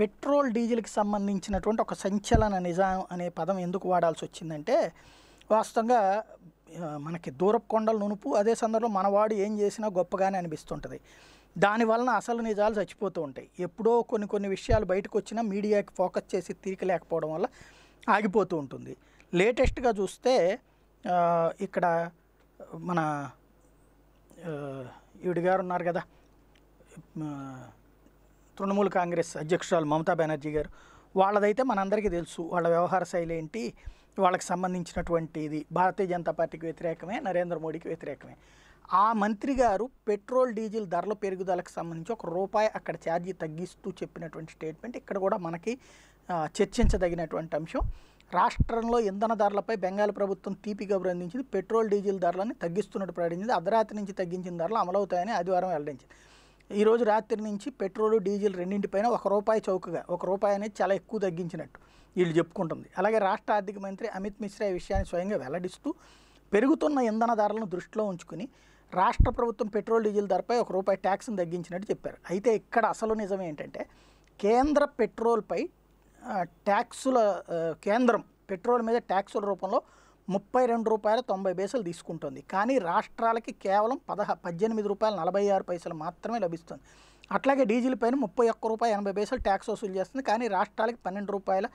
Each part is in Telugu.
పెట్రోల్ డీజిల్కి సంబంధించినటువంటి ఒక సంచలన నిజాం అనే పదం ఎందుకు వాడాల్సి వచ్చిందంటే వాస్తవంగా మనకి దూరపు కొండలు నునుపు అదే సందర్భంలో మనవాడు ఏం చేసినా గొప్పగానే అనిపిస్తుంటుంది దానివలన అసలు నిజాలు చచ్చిపోతూ ఉంటాయి ఎప్పుడో కొన్ని కొన్ని విషయాలు బయటకు వచ్చినా మీడియాకి ఫోకస్ చేసి తీరిక లేకపోవడం వల్ల ఆగిపోతూ ఉంటుంది లేటెస్ట్గా చూస్తే ఇక్కడ మన ఈవిడ గారు ఉన్నారు కదా తృణమూల్ కాంగ్రెస్ అధ్యక్షురాలు మమతా బెనర్జీ గారు వాళ్ళదైతే మనందరికీ తెలుసు వాళ్ళ వ్యవహార శైలి ఏంటి వాళ్ళకి సంబంధించినటువంటి ఇది భారతీయ జనతా పార్టీకి వ్యతిరేకమే నరేంద్ర మోడీకి వ్యతిరేకమే ఆ మంత్రి గారు పెట్రోల్ డీజిల్ ధరల పెరుగుదలకు సంబంధించి ఒక రూపాయి అక్కడ ఛార్జీ తగ్గిస్తూ చెప్పినటువంటి స్టేట్మెంట్ ఇక్కడ కూడా మనకి చర్చించదగినటువంటి అంశం రాష్ట్రంలో ఇంధన ధరలపై బెంగాల్ ప్రభుత్వం తీపిగా అభినందించింది పెట్రోల్ డీజిల్ ధరలని తగ్గిస్తున్నట్టు ప్రకటించింది అర్ధరాత్రి నుంచి తగ్గించిన ధరలు అమలవుతాయని ఆదివారం వెల్లడించింది ఈరోజు రాత్రి నుంచి పెట్రోల్ డీజిల్ రెండింటిపైన ఒక రూపాయి చౌకగా ఒక రూపాయి అనేది చాలా ఎక్కువ తగ్గించినట్టు వీళ్ళు చెప్పుకుంటుంది అలాగే రాష్ట్ర ఆర్థిక మంత్రి అమిత్ మిశ్రా ఈ విషయాన్ని స్వయంగా వెల్లడిస్తూ పెరుగుతున్న ఇంధన ధరలను దృష్టిలో ఉంచుకుని రాష్ట్ర ప్రభుత్వం పెట్రోల్ డీజిల్ ధరపై ఒక రూపాయి ట్యాక్స్ని తగ్గించినట్టు చెప్పారు అయితే ఇక్కడ అసలు నిజం ఏంటంటే కేంద్ర పెట్రోల్పై ట్యాక్సుల కేంద్రం పెట్రోల్ మీద ట్యాక్సుల రూపంలో ముప్పై రెండు రూపాయల తొంభై పైసలు తీసుకుంటుంది కానీ రాష్ట్రాలకి కేవలం పదహ పద్దెనిమిది రూపాయల నలభై ఆరు పైసలు మాత్రమే లభిస్తుంది అట్లాగే డీజిల్ పైన ముప్పై ఒక్క రూపాయి ఎనభై పైసలు ట్యాక్స్ వసూలు చేస్తుంది కానీ రాష్ట్రాలకి పన్నెండు రూపాయల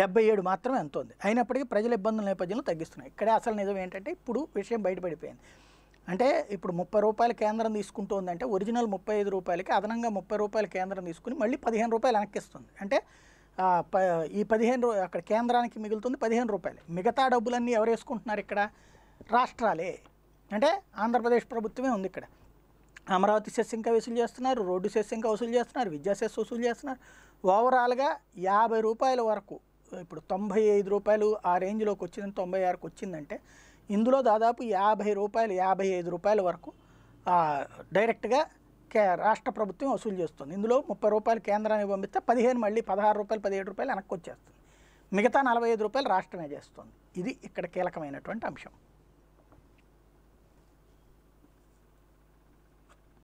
డెబ్బై ఏడు మాత్రమే అంతుంది అయినప్పటికీ ప్రజల ఇబ్బందుల నేపథ్యంలో తగ్గిస్తున్నాయి ఇక్కడే అసలు నిజం ఏంటంటే ఇప్పుడు విషయం బయటపడిపోయింది అంటే ఇప్పుడు ముప్పై రూపాయల కేంద్రం అంటే ఒరిజినల్ ముప్పై ఐదు రూపాయలకి అదనంగా ముప్పై రూపాయల కేంద్రం తీసుకుని మళ్ళీ పదిహేను రూపాయలు వెనక్కిస్తుంది అంటే ఈ పదిహేను రూ అక్కడ కేంద్రానికి మిగులుతుంది పదిహేను రూపాయలు మిగతా డబ్బులన్నీ ఎవరు వేసుకుంటున్నారు ఇక్కడ రాష్ట్రాలే అంటే ఆంధ్రప్రదేశ్ ప్రభుత్వమే ఉంది ఇక్కడ అమరావతి సెస్ ఇంకా వసూలు చేస్తున్నారు రోడ్డు సెస్ ఇంకా వసూలు చేస్తున్నారు విద్యా సెస్ వసూలు చేస్తున్నారు ఓవరాల్గా యాభై రూపాయల వరకు ఇప్పుడు తొంభై ఐదు రూపాయలు ఆ రేంజ్లోకి వచ్చింది తొంభై ఆరుకు వచ్చిందంటే ఇందులో దాదాపు యాభై రూపాయలు యాభై ఐదు రూపాయల వరకు డైరెక్ట్గా కే రాష్ట్ర ప్రభుత్వం వసూలు చేస్తుంది ఇందులో ముప్పై రూపాయలు కేంద్రానికి పంపిస్తే పదిహేను మళ్ళీ పదహారు రూపాయలు పదిహేడు రూపాయలు వెనక్కి వచ్చేస్తుంది మిగతా నలభై ఐదు రూపాయలు రాష్ట్రమే చేస్తుంది ఇది ఇక్కడ కీలకమైనటువంటి అంశం